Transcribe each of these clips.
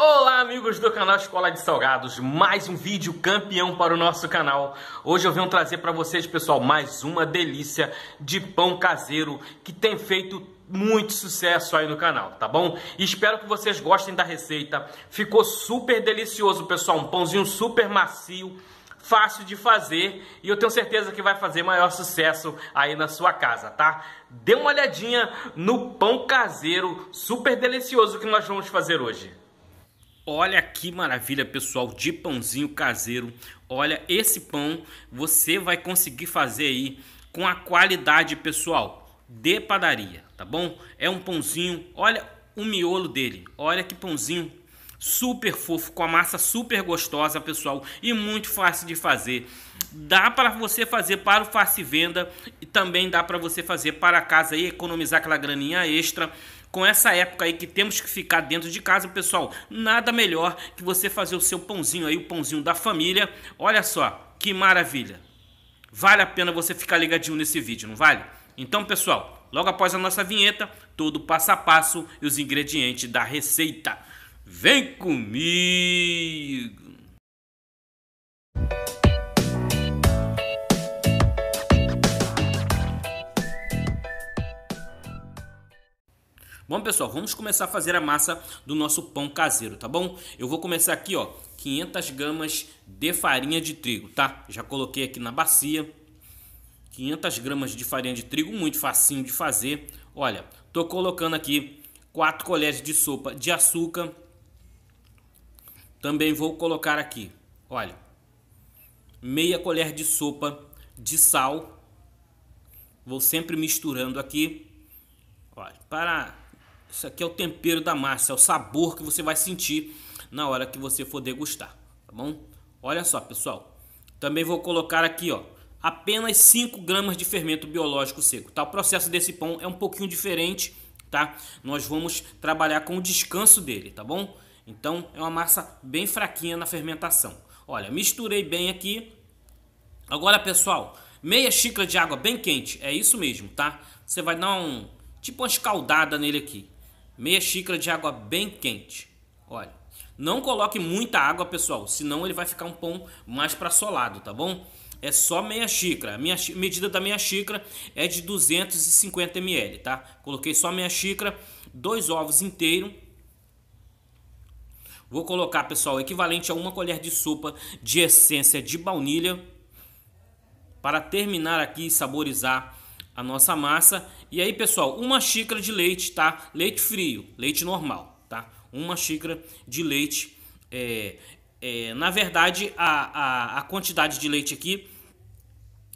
Olá amigos do canal Escola de Salgados, mais um vídeo campeão para o nosso canal. Hoje eu venho trazer para vocês, pessoal, mais uma delícia de pão caseiro que tem feito muito sucesso aí no canal, tá bom? Espero que vocês gostem da receita. Ficou super delicioso, pessoal, um pãozinho super macio, fácil de fazer e eu tenho certeza que vai fazer maior sucesso aí na sua casa, tá? Dê uma olhadinha no pão caseiro super delicioso que nós vamos fazer hoje. Olha que maravilha, pessoal, de pãozinho caseiro. Olha, esse pão você vai conseguir fazer aí com a qualidade, pessoal, de padaria, tá bom? É um pãozinho, olha o miolo dele. Olha que pãozinho super fofo, com a massa super gostosa, pessoal, e muito fácil de fazer. Dá para você fazer para o face venda e também dá para você fazer para casa e economizar aquela graninha extra. Com essa época aí que temos que ficar dentro de casa, pessoal, nada melhor que você fazer o seu pãozinho aí, o pãozinho da família. Olha só, que maravilha. Vale a pena você ficar ligadinho nesse vídeo, não vale? Então, pessoal, logo após a nossa vinheta, todo o passo a passo e os ingredientes da receita. Vem comigo! Bom, pessoal, vamos começar a fazer a massa do nosso pão caseiro, tá bom? Eu vou começar aqui, ó, 500 gramas de farinha de trigo, tá? Já coloquei aqui na bacia. 500 gramas de farinha de trigo, muito facinho de fazer. Olha, tô colocando aqui 4 colheres de sopa de açúcar, também vou colocar aqui, olha, meia colher de sopa de sal. Vou sempre misturando aqui. Olha, para isso aqui é o tempero da massa, é o sabor que você vai sentir na hora que você for degustar, tá bom? Olha só, pessoal. Também vou colocar aqui, ó, apenas 5 gramas de fermento biológico seco, tá? O processo desse pão é um pouquinho diferente, tá? Nós vamos trabalhar com o descanso dele, tá bom? Então é uma massa bem fraquinha na fermentação. Olha, misturei bem aqui. Agora, pessoal, meia xícara de água bem quente, é isso mesmo, tá? Você vai dar um tipo uma escaldada nele aqui. Meia xícara de água bem quente. Olha, não coloque muita água, pessoal, senão ele vai ficar um pão mais para solado, tá bom? É só meia xícara. A minha medida da meia xícara é de 250 ml, tá? Coloquei só meia xícara, dois ovos inteiros Vou colocar, pessoal, equivalente a uma colher de sopa de essência de baunilha para terminar aqui e saborizar a nossa massa. E aí, pessoal, uma xícara de leite, tá? Leite frio, leite normal, tá? Uma xícara de leite. É, é, na verdade, a, a, a quantidade de leite aqui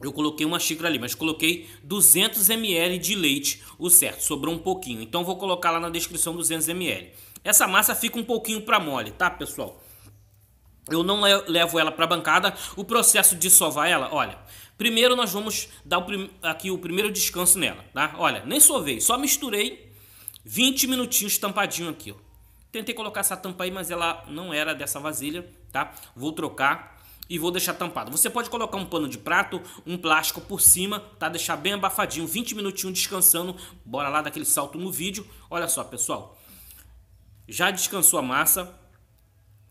eu coloquei uma xícara ali, mas coloquei 200 ml de leite, o certo, sobrou um pouquinho. Então vou colocar lá na descrição 200 ml. Essa massa fica um pouquinho para mole, tá, pessoal? Eu não levo ela para a bancada. O processo de sovar ela, olha, primeiro nós vamos dar o prim... aqui o primeiro descanso nela, tá? Olha, nem sovei, só misturei 20 minutinhos tampadinho aqui, ó. Tentei colocar essa tampa aí, mas ela não era dessa vasilha, tá? Vou trocar e vou deixar tampado. Você pode colocar um pano de prato, um plástico por cima, tá? Deixar bem abafadinho, 20 minutinhos descansando. Bora lá daquele salto no vídeo. Olha só, pessoal já descansou a massa.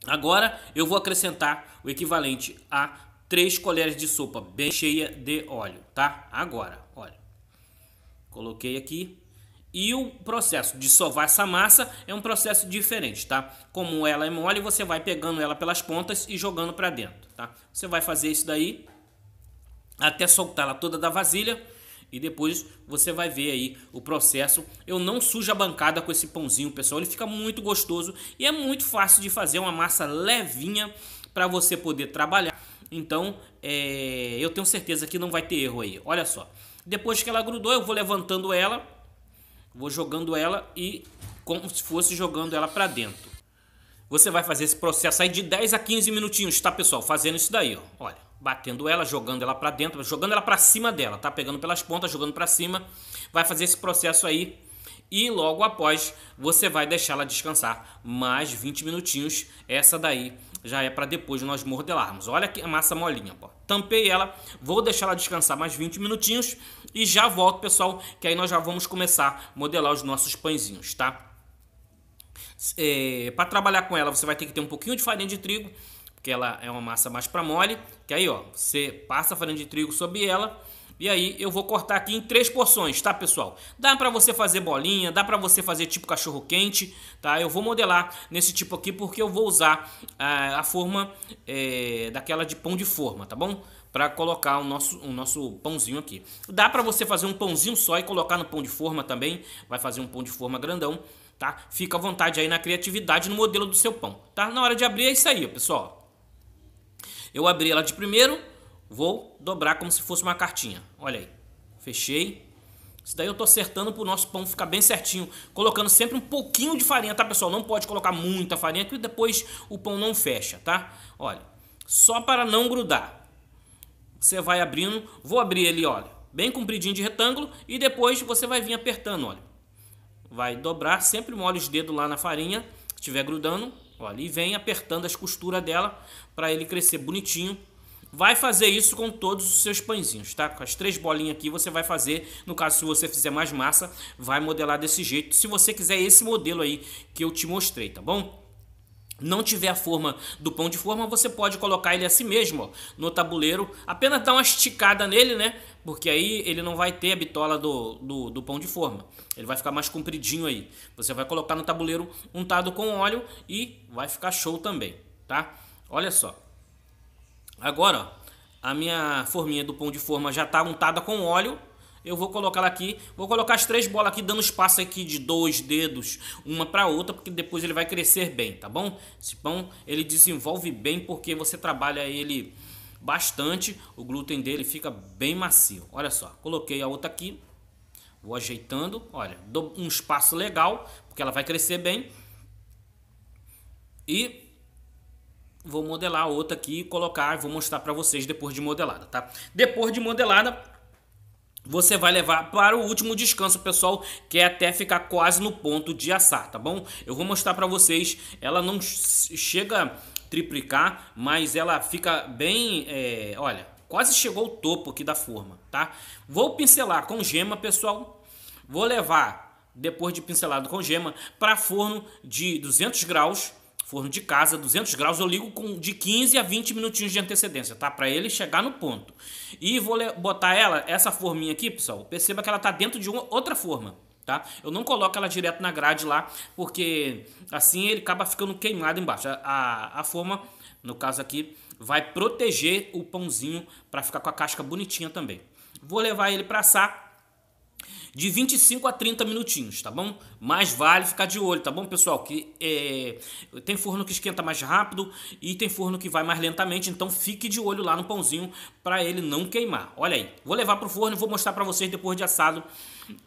Agora eu vou acrescentar o equivalente a 3 colheres de sopa bem cheia de óleo, tá? Agora, olha. Coloquei aqui. E o processo de sovar essa massa é um processo diferente, tá? Como ela é mole, você vai pegando ela pelas pontas e jogando para dentro, tá? Você vai fazer isso daí até soltá-la toda da vasilha e depois você vai ver aí o processo. Eu não sujo a bancada com esse pãozinho, pessoal. Ele fica muito gostoso e é muito fácil de fazer é uma massa levinha para você poder trabalhar. Então, é... eu tenho certeza que não vai ter erro aí. Olha só. Depois que ela grudou, eu vou levantando ela, vou jogando ela e como se fosse jogando ela para dentro. Você vai fazer esse processo aí de 10 a 15 minutinhos, tá, pessoal? Fazendo isso daí, ó. Olha batendo ela, jogando ela para dentro, jogando ela para cima dela, tá? Pegando pelas pontas, jogando para cima, vai fazer esse processo aí e logo após você vai deixá-la descansar mais 20 minutinhos. Essa daí já é para depois nós modelarmos. Olha que massa molinha, pô. Tampei ela, vou deixar ela descansar mais 20 minutinhos e já volto, pessoal, que aí nós já vamos começar a modelar os nossos pãezinhos, tá? É, eh, para trabalhar com ela, você vai ter que ter um pouquinho de farinha de trigo, que ela é uma massa mais para mole, que aí ó, você passa a farinha de trigo sobre ela e aí eu vou cortar aqui em três porções, tá pessoal? Dá para você fazer bolinha, dá para você fazer tipo cachorro quente, tá? Eu vou modelar nesse tipo aqui porque eu vou usar a, ah, a forma é, daquela de pão de forma, tá bom? Para colocar o nosso, o nosso pãozinho aqui. Dá para você fazer um pãozinho só e colocar no pão de forma também, vai fazer um pão de forma grandão, tá? Fica à vontade aí na criatividade no modelo do seu pão, tá? Na hora de abrir é isso aí, pessoal. Eu abri ela de primeiro, vou dobrar como se fosse uma cartinha. Olha aí, fechei. Isso daí eu tô acertando pro nosso pão ficar bem certinho, colocando sempre um pouquinho de farinha, tá pessoal? Não pode colocar muita farinha, que depois o pão não fecha, tá? Olha, só para não grudar. Você vai abrindo, vou abrir ele, olha, bem compridinho de retângulo e depois você vai vir apertando, olha. Vai dobrar, sempre molha os dedos lá na farinha, se estiver grudando, Olha, e vem apertando as costuras dela para ele crescer bonitinho. Vai fazer isso com todos os seus pãezinhos, tá? Com as três bolinhas aqui você vai fazer, no caso se você fizer mais massa, vai modelar desse jeito. Se você quiser esse modelo aí que eu te mostrei, tá bom? não tiver a forma do pão de forma, você pode colocar ele assim mesmo ó, no tabuleiro, apenas dar uma esticada nele, né? Porque aí ele não vai ter a bitola do, do, do, pão de forma, ele vai ficar mais compridinho aí. Você vai colocar no tabuleiro untado com óleo e vai ficar show também, tá? Olha só. Agora, ó, a minha forminha do pão de forma já tá untada com óleo, eu vou colocar aqui, vou colocar as três bolas aqui, dando espaço aqui de dois dedos, uma para outra, porque depois ele vai crescer bem, tá bom? Esse pão, ele desenvolve bem porque você trabalha ele bastante, o glúten dele fica bem macio. Olha só, coloquei a outra aqui, vou ajeitando, olha, dou um espaço legal, porque ela vai crescer bem. E vou modelar a outra aqui e colocar, vou mostrar para vocês depois de modelada, tá? Depois de modelada, você vai levar para o último descanso, pessoal, que é até ficar quase no ponto de assar, tá bom? Eu vou mostrar para vocês, ela não chega a triplicar, mas ela fica bem, é, olha, quase chegou ao topo aqui da forma, tá? Vou pincelar com gema, pessoal, vou levar, depois de pincelado com gema, para forno de 200 graus, forno de casa, 200 graus, eu ligo com de 15 a 20 minutinhos de antecedência, tá? Para ele chegar no ponto. E vou botar ela, essa forminha aqui, pessoal, perceba que ela tá dentro de uma, outra forma, tá? Eu não coloco ela direto na grade lá, porque assim ele acaba ficando queimado embaixo. A, a, a forma, no caso aqui, vai proteger o pãozinho para ficar com a casca bonitinha também. Vou levar ele para assar de 25 a 30 minutinhos, tá bom? Mais vale ficar de olho, tá bom, pessoal? Que é, tem forno que esquenta mais rápido e tem forno que vai mais lentamente, então fique de olho lá no pãozinho para ele não queimar. Olha aí, vou levar pro forno e vou mostrar para vocês depois de assado.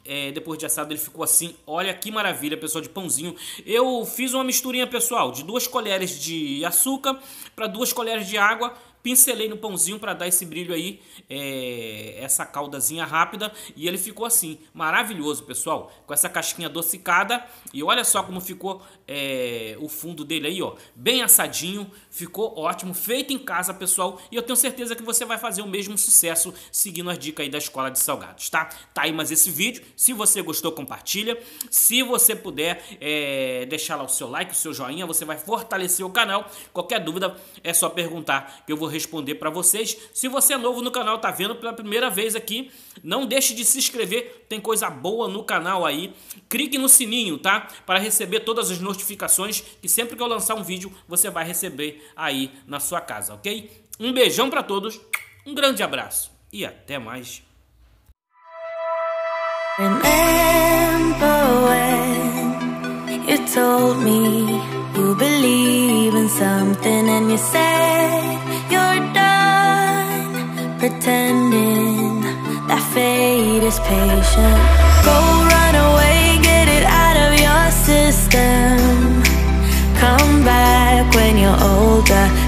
É, depois de assado ele ficou assim, olha que maravilha, pessoal, de pãozinho. Eu fiz uma misturinha, pessoal, de duas colheres de açúcar para duas colheres de água pincelei no pãozinho para dar esse brilho aí, é, essa caldazinha rápida e ele ficou assim, maravilhoso pessoal, com essa casquinha adocicada e olha só como ficou é, o fundo dele aí, ó, bem assadinho, ficou ótimo, feito em casa, pessoal, e eu tenho certeza que você vai fazer o mesmo sucesso seguindo as dicas aí da Escola de Salgados, tá? Tá aí mais esse vídeo, se você gostou, compartilha, se você puder é, deixar lá o seu like, o seu joinha, você vai fortalecer o canal, qualquer dúvida é só perguntar que eu vou responder para vocês. Se você é novo no canal, tá vendo pela primeira vez aqui, não deixe de se inscrever, tem coisa boa no canal aí, clique no sininho, tá? Para receber todas as notificações notificações que sempre que eu lançar um vídeo você vai receber aí na sua casa, ok? Um beijão para todos, um grande abraço e até mais. pretending that fate is patient. 보